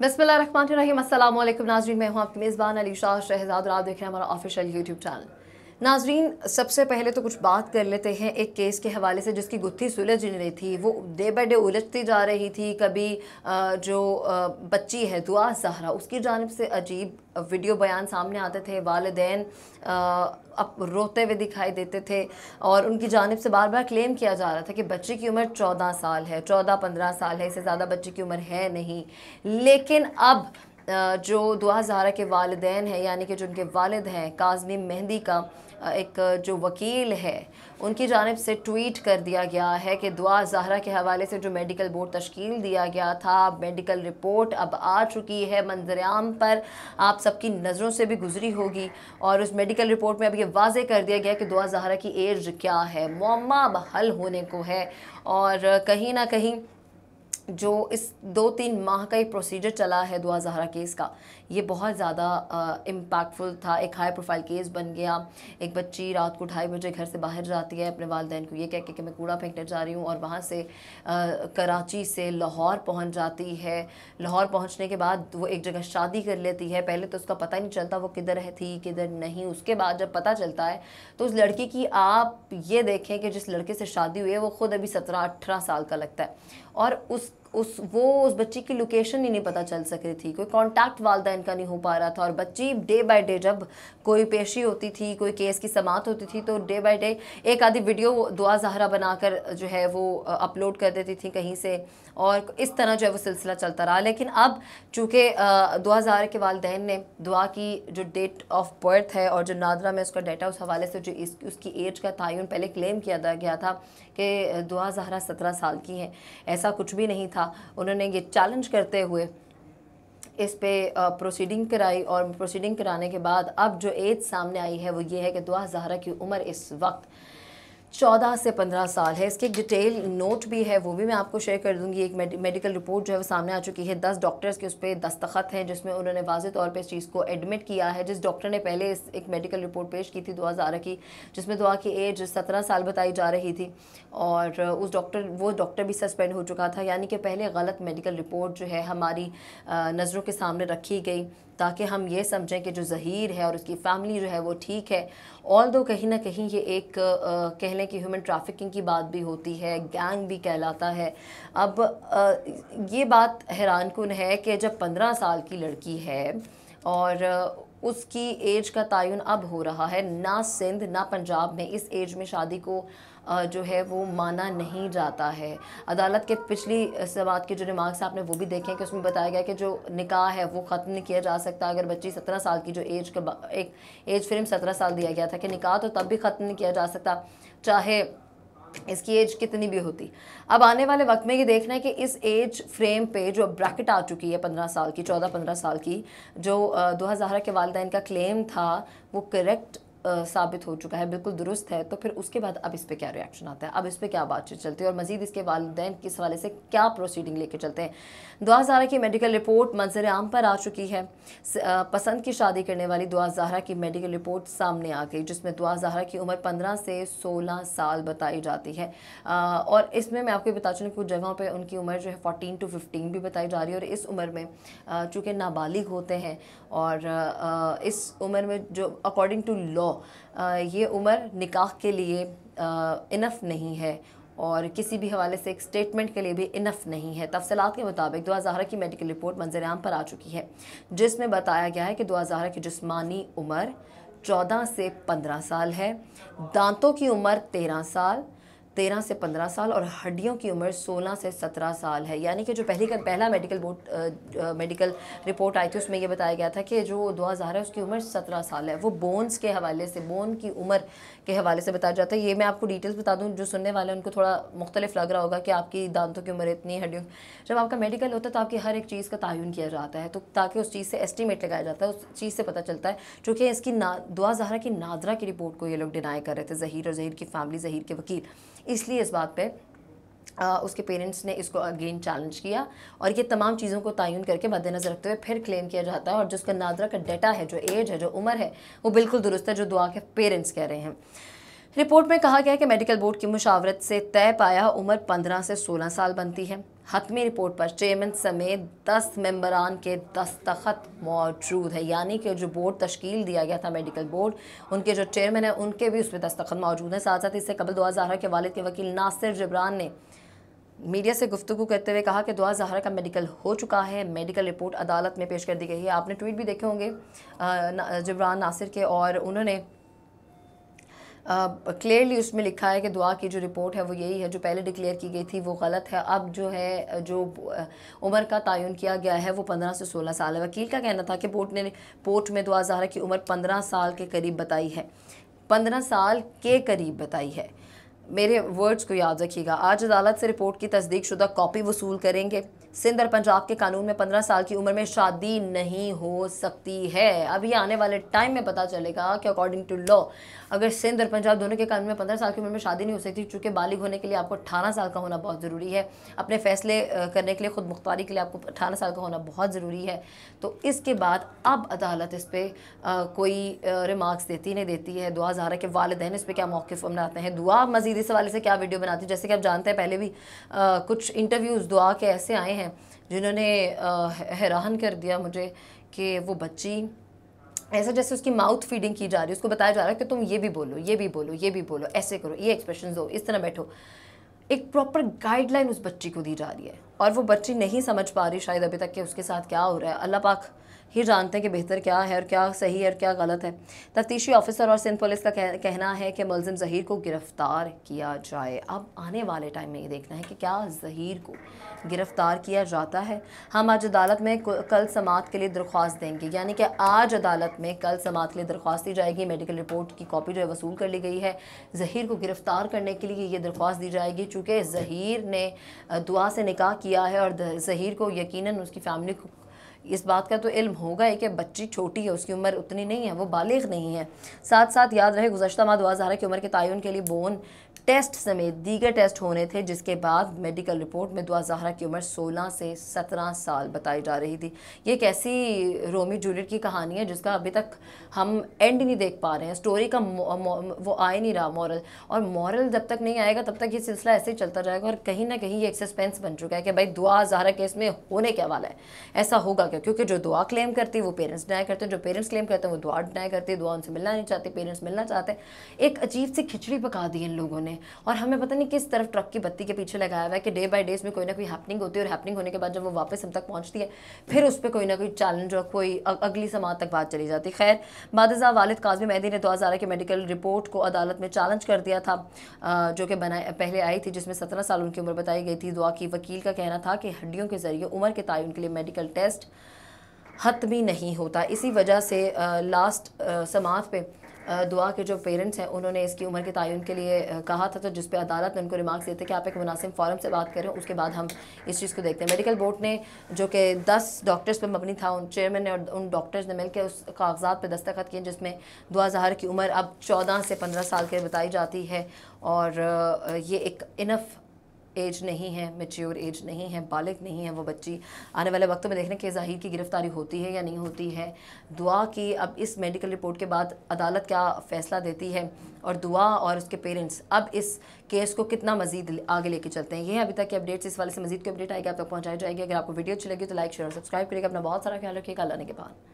बसमिल नाजरीन मैं हूँ आपकी मेज़बान अली शाह शहजाद और आप देख रहे हैं हमारा ऑफिशियल यूट्यूब चैनल नाजरीन सबसे पहले तो कुछ बात कर लेते हैं एक केस के हवाले से जिसकी गुत्थी सुलझ रही थी वो डे बाई डे उलझती जा रही थी कभी जो बच्ची है दुआ सहरा उसकी जानब से अजीब वीडियो बयान सामने आते थे वालदेन अब रोते हुए दिखाई देते थे और उनकी जानब से बार बार क्लेम किया जा रहा था कि बच्चे की उम्र चौदह साल है चौदह पंद्रह साल है इससे ज़्यादा बच्चे की उम्र है नहीं लेकिन अब जो दुआ जहरा के वालदेन हैं यानी कि जो उनके वालद हैं काजमी मेहंदी का एक जो वकील है उनकी जानब से ट्वीट कर दिया गया है कि दुआ जहरा के हवाले से जो मेडिकल बोर्ड तश्कील दिया गया था मेडिकल रिपोर्ट अब आ चुकी है मंजर आम पर आप सबकी नज़रों से भी गुजरी होगी और उस मेडिकल रिपोर्ट में अब ये वाजे कर दिया गया कि दुआ जहरा की एज क्या है मम्मा अब हल होने को है और कहीं ना कहीं जो इस दो तीन माह का एक प्रोसीजर चला है दुआ जहरा केस का ये बहुत ज़्यादा इम्पैक्टफुल था एक हाई प्रोफाइल केस बन गया एक बच्ची रात को ढाई बजे घर से बाहर जाती है अपने वालदेन को ये कह के कि मैं कूड़ा फेंकने जा रही हूँ और वहाँ से आ, कराची से लाहौर पहुँच जाती है लाहौर पहुँचने के बाद वो एक जगह शादी कर लेती है पहले तो उसका पता नहीं चलता वो किधर थी किधर नहीं उसके बाद जब पता चलता है तो उस लड़की की आप ये देखें कि जिस लड़के से शादी हुई है वो ख़ुद अभी सत्रह अठारह साल का लगता है और उस उस वो उस बच्ची की लोकेशन ही नहीं पता चल सक रही थी कोई कांटेक्ट वालदेन का नहीं हो पा रहा था और बच्ची डे बाय डे जब कोई पेशी होती थी कोई केस की समात होती थी तो डे बाय डे एक आधी वीडियो दुआ जहरा बनाकर जो है वो अपलोड कर देती थी कहीं से और इस तरह जो है वो सिलसिला चलता रहा लेकिन अब चूँकि दुआ जहरा के वालदेन ने दुआ की जो डेट ऑफ बर्थ है और जो नादरा में उसका डेटा उस हवाले से जो इस, उसकी एज का तयन पहले क्लेम किया गया था कि दुआ जहरा सत्रह साल की है ऐसा कुछ भी नहीं था था उन्होंने ये चैलेंज करते हुए इस पे प्रोसीडिंग कराई और प्रोसीडिंग कराने के बाद अब जो एज सामने आई है वो ये है कि दुआ जहरा की उम्र इस वक्त 14 से 15 साल है इसके एक डिटेल नोट भी है वो भी मैं आपको शेयर कर दूंगी एक मेडिकल रिपोर्ट जो है वो सामने आ चुकी है दस डॉक्टर्स के उस पर दस्तखत हैं जिसमें उन्होंने वाजे तौर पर इस चीज़ को एडमिट किया है जिस डॉक्टर ने पहले इस एक मेडिकल रिपोर्ट पेश की थी दुआ की जिसमें दुआ की एज सत्रह साल बताई जा रही थी और उस डॉक्टर वो डॉक्टर भी सस्पेंड हो चुका था यानी कि पहले गलत मेडिकल रिपोर्ट जो है हमारी नज़रों के सामने रखी गई ताकि हम ये समझें कि जो जहीर है और उसकी फैमिली जो है वो ठीक है ऑल दो कहीं ना कहीं ये एक कह लें हैं कि ह्यूमन ट्रैफिकिंग की बात भी होती है गैंग भी कहलाता है अब ये बात हैरान कन है कि जब पंद्रह साल की लड़की है और उसकी एज का तयन अब हो रहा है ना सिंध ना पंजाब में इस एज में शादी को जो है वो माना नहीं जाता है अदालत के पिछली सवाल के जो रिमार्क्स आपने वो भी देखे हैं कि उसमें बताया गया कि जो निकाह है वो ख़त्म नहीं किया जा सकता अगर बच्ची सत्रह साल की जो एज का एक एज फ्रेम सत्रह साल दिया गया था कि निकाह तो तब भी ख़त्म नहीं किया जा सकता चाहे इसकी एज कितनी भी होती अब आने वाले वक्त में ये देखना है कि इस एज फ्रेम पे जो ब्रैकेट आ चुकी है पंद्रह साल की चौदह पंद्रह साल की जो दो हज़ार के वालदेन का क्लेम था वो करेक्ट साबित हो चुका है बिल्कुल दुरुस्त है तो फिर उसके बाद अब इस पर क्या रिएक्शन आता है अब इस पर क्या बातचीत चलती है और मजीद इसके वालदे किस हवाले से क्या प्रोसीडिंग लेके चलते हैं दुआ जहरा की मेडिकल रिपोर्ट मंजर आम पर आ चुकी है पसंद की शादी करने वाली दुआ जहरा की मेडिकल रिपोर्ट सामने आ गई जिसमें दुआ जहरा की उम्र पंद्रह से सोलह साल बताई जाती है और इसमें मैं आपको बता चलूँ कुछ जगहों पर उनकी उम्र जो है फोर्टीन टू फिफ्टीन भी बताई जा रही है और इस उम्र में चूँकि नाबालिग होते हैं और इस उम्र में जो अकॉर्डिंग टू लॉ ये उम्र निकाह के लिए इनफ नहीं है और किसी भी हवाले से एक स्टेटमेंट के लिए भी इनफ नहीं है तफसलात के मुताबिक दुआ जहरा की मेडिकल रिपोर्ट मंजर आम पर आ चुकी है जिसमें बताया गया है कि दुआ जहरा की जिसमानी उम्र चौदह से पंद्रह साल है दांतों की उम्र तेरह साल तेरह से पंद्रह साल और हड्डियों की उम्र सोलह से सत्रह साल है यानी कि जो पहली का पहला मेडिकल बोर्ड मेडिकल रिपोर्ट आई थी उसमें यह बताया गया था कि जो दुआ ज़हरा है उसकी उम्र सत्रह साल है वो बोन्स के हवाले से बोन की उम्र के हवाले से बताया जाता है ये मैं आपको डिटेल्स बता दूँ जो सुनने वाले हैं उनको थोड़ा मुख्तलिफ लग रहा होगा कि आपकी दांतों की उम्र इतनी हड्डियों जब आपका मेडिकल होता है तो आपकी हर एक चीज़ का तयन किया जाता है तो ताकि उस चीज़ से एस्टिमेट लगाया जाता है उस चीज़ से पता चलता है चूँकि इसकी ना दुआ जहरा की नादरा की रिपोर्ट को ये लोग डिनाई कर रहे थे जहीर और जहीर की फैमिली जहीर के वकील इसलिए इस बात पर आ, उसके पेरेंट्स ने इसको अगेन चैलेंज किया और ये तमाम चीज़ों को तयन करके मद्देनजर रखते हुए फिर क्लेम किया जाता है और जिसका नादरा का डेटा है जो एज है जो उम्र है वो बिल्कुल दुरुस्त है जो दुआ के पेरेंट्स कह रहे हैं रिपोर्ट में कहा गया कि मेडिकल बोर्ड की मुशावरत से तय पाया उम्र 15 से 16 साल बनती है हतमी रिपोर्ट पर चेयरमैन समेत 10 मेंबरान के दस्तखत मौजूद है यानी कि जो बोर्ड तश्कील दिया गया था मेडिकल बोर्ड उनके जो चेयरमैन हैं उनके भी उसमें दस्तखत मौजूद हैं साथ साथ इससे कबल दुआ जहरा के वालद के वकील नासिर जबरान ने मीडिया से गुफ्तु करते हुए कहा कि दुआ जहरा का मेडिकल हो चुका है मेडिकल रिपोर्ट अदालत में पेश कर दी गई है आपने ट्वीट भी देखे होंगे जबरान नासिर के और उन्होंने क्लियरली uh, उसमें लिखा है कि दुआ की जो रिपोर्ट है वो यही है जो पहले डिक्लेयर की गई थी वो गलत है अब जो है जो उम्र का तयन किया गया है वो पंद्रह से सोलह साल है वकील का कहना था कि पोर्ट ने पोर्ट में दुआ जहरा की उम्र पंद्रह साल के करीब बताई है पंद्रह साल के करीब बताई है मेरे वर्ड्स को याद रखिएगा आज अदालत से रिपोर्ट की तस्दीक शुदा कॉपी वसूल करेंगे सिंध और पंजाब के कानून में पंद्रह साल की उम्र में शादी नहीं हो सकती है अभी आने वाले टाइम में पता चलेगा कि अकॉर्डिंग टू लॉ अगर सिंध और पंजाब दोनों के कानून में पंद्रह साल की उम्र में शादी नहीं हो सकती चूँकि बालिग होने के लिए आपको अठारह साल का होना बहुत ज़रूरी है अपने फैसले करने के लिए खुद मुख्तारी के लिए आपको अठारह साल का होना बहुत ज़रूरी है तो इसके बाद अब अदालत इस पर कोई रिमार्क्स देती नहीं देती है दुआ ज़ाहरा के वालदेन इस पर क्या मौक़ बनाते हैं दुआ मजीद इस हवाले से क्या वीडियो बनाती है जैसे कि आप जानते हैं पहले भी कुछ इंटरव्यूज़ दुआ के ऐसे आए हैं हैं जिन्होंने हैरान कर दिया मुझे कि वो बच्ची ऐसा जैसे उसकी माउथ फीडिंग की जा रही है उसको बताया जा रहा है कि तुम ये भी बोलो ये भी बोलो ये भी बोलो ऐसे करो ये एक्सप्रेशन दो इस तरह बैठो एक प्रॉपर गाइडलाइन उस बच्ची को दी जा रही है और वो बच्ची नहीं समझ पा रही शायद अभी तक कि उसके साथ क्या हो रहा है अल्लाह पाक ही जानते हैं कि बेहतर क्या है और क्या सही है और क्या गलत है तफ्तीशी ऑफिसर और सिंध पुलिस का कह, कहना है कि मुलजिम जहीर को गिरफ़्तार किया जाए अब आने वाले टाइम में ये देखना है कि क्या जहीर को गिरफ़्तार किया जाता है हम आज अदालत में कल समात के लिए दरख्वास्त देंगे यानी कि आज अदालत में कल समात के लिए दरख्वास्त दी जाएगी मेडिकल रिपोर्ट की कॉपी जो है वसूल कर ली गई है जहीर को गिरफ़्तार करने के लिए ये दरख्वास्त दी जाएगी चूँकि जहीर ने दुआ से निकाह किया है और जहीर को यकीन उसकी फैमिली को इस बात का तो इल्म होगा ही कि बच्ची छोटी है उसकी उम्र उतनी नहीं है वो बालिग नहीं है साथ साथ याद रहे गुजशत माह दो हज़ार की उम्र के तयन के लिए बोन टेस्ट समेत दीगर टेस्ट होने थे जिसके बाद मेडिकल रिपोर्ट में दुआ जहरा की उम्र 16 से 17 साल बताई जा रही थी ये एक ऐसी रोमी जूलियट की कहानी है जिसका अभी तक हम एंड नहीं देख पा रहे हैं स्टोरी का वो आ ही नहीं रहा मॉरल और मॉरल जब तक नहीं आएगा तब तक ये सिलसिला ऐसे ही चलता जाएगा और कहीं ना कहीं ये एक सस्पेंस बन चुका है कि भाई दुआ जहरा केस में होने क्या वाला है ऐसा होगा क्या क्योंकि जो दुआ क्लेम करती है वो पेरेंट्स डिनाई करते हैं जो पेरेंट्स क्लेम करते हैं वो दुआ डिनाई करती है दुआ उनसे मिलना नहीं चाहते पेरेंट्स मिलना चाहते एक अजीब सी खिचड़ी पका दी इन लोगों ने हैं और हमें पता नहीं किस तरफ ट्रक की बत्ती के पीछे लगाया हुआ है कि डे बाय डे इसमें कोई ना कोई हैपनिंग होती है और हैपनिंग होने के बाद जब वो वापस हम तक पहुँचती है फिर उस पर कोई ना कोई चैलेंज और कोई अगली समाज तक बात चली जाती खैर मादजा वालिद काजमी मैदी ने दो के मेडिकल रिपोर्ट को अदालत में चैलेंज कर दिया था जो कि बनाए पहले आई थी जिसमें सत्रह साल उनकी उम्र बताई गई थी दुआ की वकील का कहना था कि हड्डियों के जरिए उम्र के तय के लिए मेडिकल टेस्ट हतमी नहीं होता इसी वजह से आ, लास्ट समात पे दुआ के जो पेरेंट्स हैं उन्होंने इसकी उम्र के तयन के लिए कहा था तो जिस पर अदालत ने उनको रिमार्क्स देते कि आप एक मुनासिब फॉरम से बात करें उसके बाद हम इस चीज़ को देखते हैं मेडिकल बोर्ड ने जो कि दस डॉक्टर्स पर मबनी था उन चेयरमैन ने और उन डॉक्टर्स ने मिलकर उस कागजात पर दस्तखत किए जिसमें दुआ ज़हार की उम्र अब चौदह से पंद्रह साल के बताई जाती है और ये एक इनफ एज नहीं है मेच्योर एज नहीं है बालिक नहीं है वो बच्ची आने वाले वक्त में देखने के जाहिर की गिरफ्तारी होती है या नहीं होती है दुआ की अब इस मेडिकल रिपोर्ट के बाद अदालत क्या फ़ैसला देती है और दुआ और उसके पेरेंट्स अब इस केस को कितना मजीद आगे लेके चलते हैं ये अभी तक की अपडेट्स इस वाले से मजीद की अपडेट आएगी आप तक पहुँचाई जाएगी अगर आपको वीडियो अच्छी लगी तो लाइक शेयर और सब्सक्राइब करिएगा अपना बहुत सारा ख्याल रखिएगा अल्लाह के बाद